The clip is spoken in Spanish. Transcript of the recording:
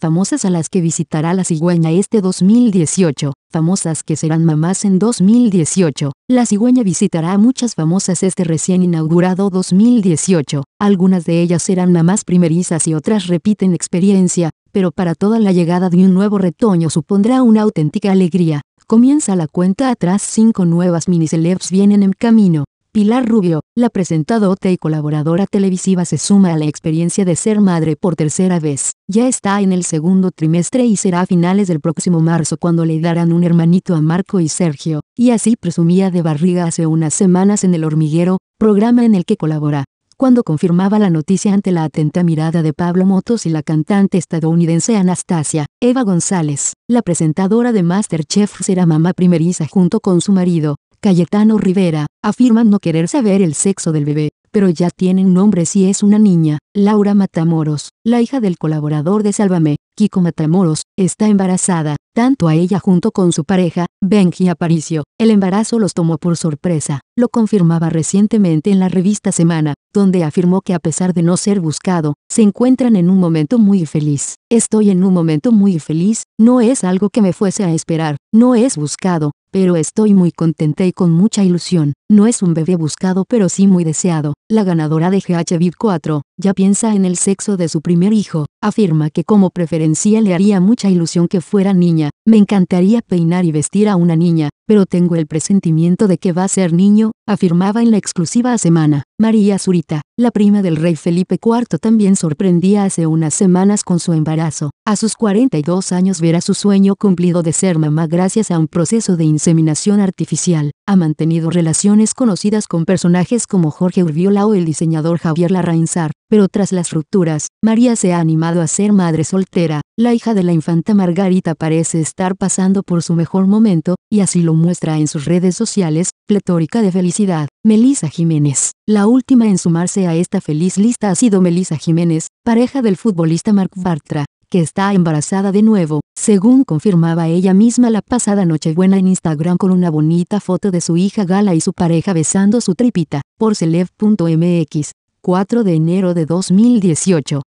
famosas a las que visitará la cigüeña este 2018, famosas que serán mamás en 2018. La cigüeña visitará a muchas famosas este recién inaugurado 2018, algunas de ellas serán mamás primerizas y otras repiten experiencia, pero para toda la llegada de un nuevo retoño supondrá una auténtica alegría. Comienza la cuenta atrás, cinco nuevas mini celebs vienen en camino. Pilar Rubio, la presentadora y colaboradora televisiva se suma a la experiencia de ser madre por tercera vez. Ya está en el segundo trimestre y será a finales del próximo marzo cuando le darán un hermanito a Marco y Sergio, y así presumía de barriga hace unas semanas en El Hormiguero, programa en el que colabora. Cuando confirmaba la noticia ante la atenta mirada de Pablo Motos y la cantante estadounidense Anastasia, Eva González, la presentadora de Masterchef será mamá primeriza junto con su marido, Cayetano Rivera, afirman no querer saber el sexo del bebé, pero ya tienen nombre si es una niña. Laura Matamoros, la hija del colaborador de Sálvame, Kiko Matamoros, está embarazada, tanto a ella junto con su pareja, Benji Aparicio, el embarazo los tomó por sorpresa, lo confirmaba recientemente en la revista Semana, donde afirmó que a pesar de no ser buscado, se encuentran en un momento muy feliz. Estoy en un momento muy feliz, no es algo que me fuese a esperar, no es buscado, pero estoy muy contenta y con mucha ilusión. No es un bebé buscado pero sí muy deseado. La ganadora de ghb 4 ya piensa en el sexo de su primer hijo. Afirma que como preferencia le haría mucha ilusión que fuera niña. Me encantaría peinar y vestir a una niña, pero tengo el presentimiento de que va a ser niño, afirmaba en la exclusiva a semana. María Zurita, la prima del rey Felipe IV también sorprendía hace unas semanas con su embarazo. A sus 42 años verá su sueño cumplido de ser mamá gracias a un proceso de inseminación artificial. Ha mantenido relaciones conocidas con personajes como Jorge Urbiola o el diseñador Javier Larrainzar, pero tras las rupturas, María se ha animado a ser madre soltera. La hija de la infanta Margarita parece estar pasando por su mejor momento, y así lo muestra en sus redes sociales, pletórica de felicidad. Melisa Jiménez. La última en sumarse a esta feliz lista ha sido Melisa Jiménez, pareja del futbolista Mark Bartra, que está embarazada de nuevo, según confirmaba ella misma la pasada Nochebuena en Instagram con una bonita foto de su hija Gala y su pareja besando su tripita, por celeb.mx, 4 de enero de 2018.